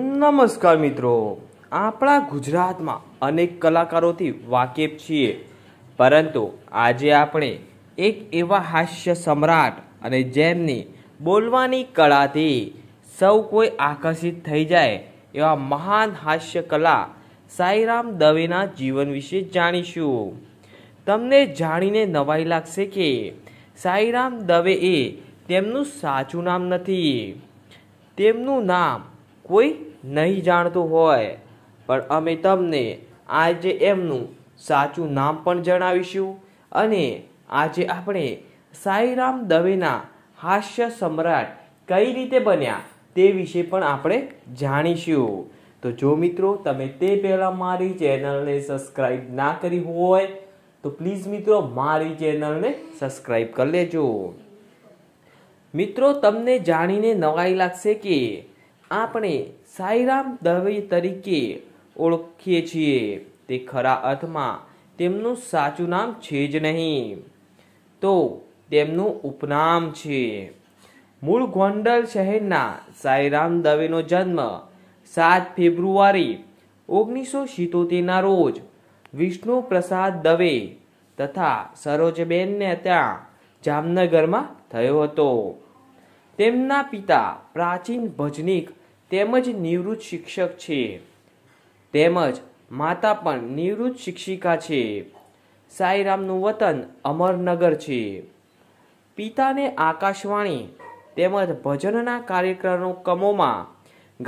નમસ્કાર મિત્રો આપણા ગુજરાતમાં અનેક કલાકારોથી વાકેફ છીએ પરંતુ આજે આપણે એક એવા હાસ્ય સમ્રાટ અને જેમની બોલવાની કળાથી સૌ કોઈ આકર્ષિત થઈ જાય એવા મહાન હાસ્ય કલા સાઈરામ દવેના જીવન વિશે જાણીશું તમને જાણીને નવાઈ લાગશે કે સાઈરામ દવે એ તેમનું સાચું નામ નથી તેમનું નામ કોઈ નહીં જાણતું હોય પણ અમે તમને આજે એમનું સાચું નામ પણ જણાવીશું અને આજે આપણે સાઈરામ દવેના હાસ્ય સમ્રાટ કઈ રીતે બન્યા તે વિશે પણ આપણે જાણીશું તો જો મિત્રો તમે તે પહેલાં મારી ચેનલને સબસ્ક્રાઈબ ના કરી હોય તો પ્લીઝ મિત્રો મારી ચેનલને સબસ્ક્રાઈબ કરી લેજો મિત્રો તમને જાણીને નવાઈ લાગશે કે આપણે સાઈરામ દવે તરીકે ઓળખીએ છીએ તે ખરા અર્થમાં તેમનું સાચું નામ છે જ નહીં તો તેમનું ઉપનામ છે મૂળ ગોંડલ શહેરના સાઈરામ દવેનો જન્મ સાત ફેબ્રુઆરી ઓગણીસો સિત્તોતેરના રોજ વિષ્ણુ પ્રસાદ દવે તથા સરોજબેનને ત્યાં જામનગરમાં થયો હતો તેમના પિતા પ્રાચીન ભજનીક તેમજ નિવૃત્ત શિક્ષક છે તેમજ માતા પણ નિવૃત્ત શિક્ષિકા છે સાંઈરામનું વતન અમરનગર છે પિતાને આકાશવાણી તેમજ ભજનના કાર્યક્રમોમાં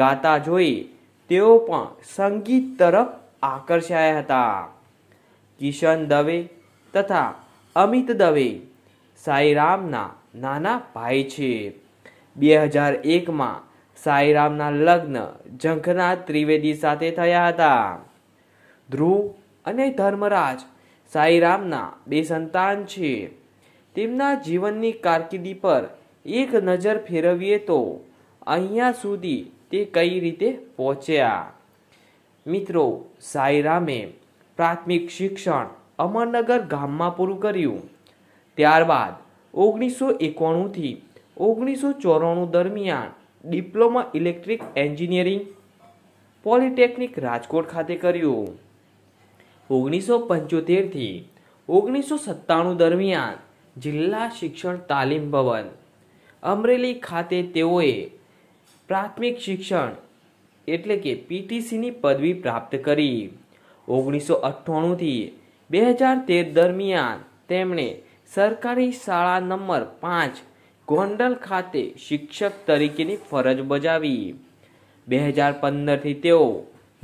ગાતા જોઈ તેઓ પણ સંગીત તરફ આકર્ષાયા હતા કિશન દવે તથા અમિત દવે સાંઈરામના નાના ભાઈ છે બે હજાર એકમાં સાઈરામના લગ્ન જંખનાથ ત્રિવેદી સાથે થયા હતા ધ્રુવ અને ધર્મરાજ સાઈરામના બે સંતાન છે તેમના જીવનની કારકિર્દી પર એક નજર ફેરવીએ તો અહીંયા સુધી તે કઈ રીતે પહોંચ્યા મિત્રો સાઈરામે પ્રાથમિક શિક્ષણ અમરનગર ગામમાં પૂરું કર્યું ત્યારબાદ ઓગણીસો એકોણુંથી ઓગણીસો ચોરાણું દરમિયાન diploma electric engineering polytechnic Rajkot ખાતે કર્યું ઓગણીસો પંચોતેરથી ઓગણીસો સત્તાણું દરમિયાન જિલ્લા શિક્ષણ તાલીમ ભવન અમરેલી ખાતે તેઓએ પ્રાથમિક શિક્ષણ એટલે કે પીટીસીની પદવી પ્રાપ્ત કરી ઓગણીસો અઠ્ઠાણુંથી બે હજાર તેર દરમિયાન તેમણે સરકારી શાળા નંબર પાંચ ગોંડલ ખાતે શિક્ષક તરીકેની ફરજ બજાવી બે હજાર પંદરથી તેઓ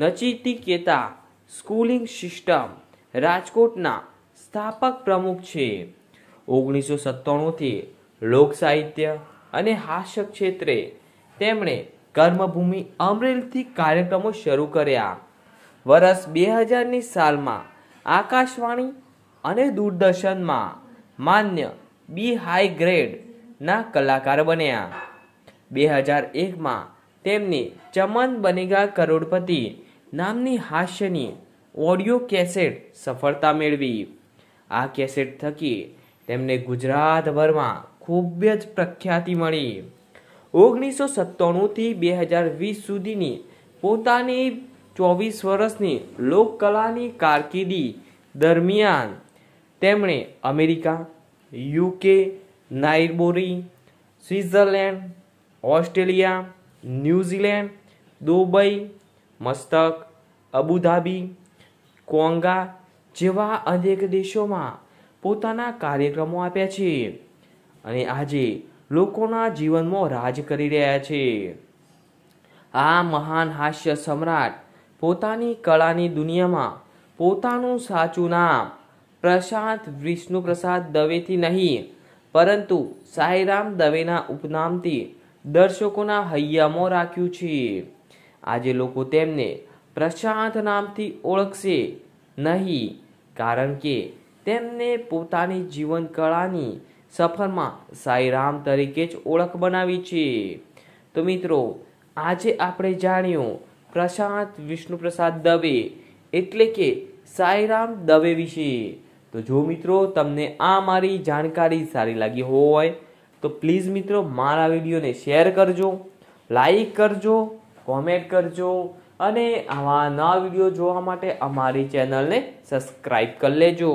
નચીતી કેતા સ્કૂલિંગ સિસ્ટમ રાજકોટના સ્થાપક પ્રમુખ છે ઓગણીસો સત્તાણુંથી લોક સાહિત્ય અને હાસ્ય ક્ષેત્રે તેમણે કર્મભૂમિ અમરેલીથી કાર્યક્રમો શરૂ કર્યા વર્ષ બે હજારની સાલમાં આકાશવાણી અને દૂરદર્શનમાં માન્ય બી હાઈ ગ્રેડ ના કલાકાર બન્યા બે હજાર એકમાં તેમની ચમન બનેગા કરોડપતિ નામની હાસ્યની ઓડિયો કેસેટ સફળતા મેળવી આ કેસેટ થકી તેમને ગુજરાતભરમાં ખૂબ જ પ્રખ્યાતિ મળી ઓગણીસો સત્તાણુંથી બે હજાર વીસ સુધીની પોતાની ચોવીસ વર્ષની લોકકલાની કારકિર્દી દરમિયાન તેમણે America UK Nairobi Switzerland Australia New Zealand Dubai Muscat Abu Dhabi કોંગા જેવા અનેક દેશોમાં પોતાના કાર્યક્રમો આપ્યા છે અને આજે લોકોના જીવનમાં રાજ કરી રહ્યા છે આ મહાન હાસ્ય સમ્રાટ પોતાની કળાની દુનિયામાં પોતાનું સાચું નામ પ્રશાંત વિષ્ણુ પ્રસાદ દવેથી નહીં પરંતુ સાંઈરામ દવેના ઉપનામથી દર્શકોના હૈયામો રાખ્યું છે આજે લોકો તેમને પ્રશાંત નામથી ઓળખશે નહીં કારણ કે તેમને પોતાની જીવન કળાની સફરમાં સાંઈરામ તરીકે જ ઓળખ બનાવી છે તો મિત્રો આજે આપણે જાણ્યું પ્રશાંત વિષ્ણુપ્રસાદ દવે એટલે કે સાંઈરામ દવે વિશે તો જો મિત્રો તમને આ મારી જાણકારી સારી લાગી હોય તો પ્લીઝ મિત્રો મારા વિડીયોને શેર કરજો લાઈક કરજો કોમેન્ટ કરજો અને આવા નવા વિડીયો જોવા માટે અમારી ચેનલને સબસ્ક્રાઈબ કરી લેજો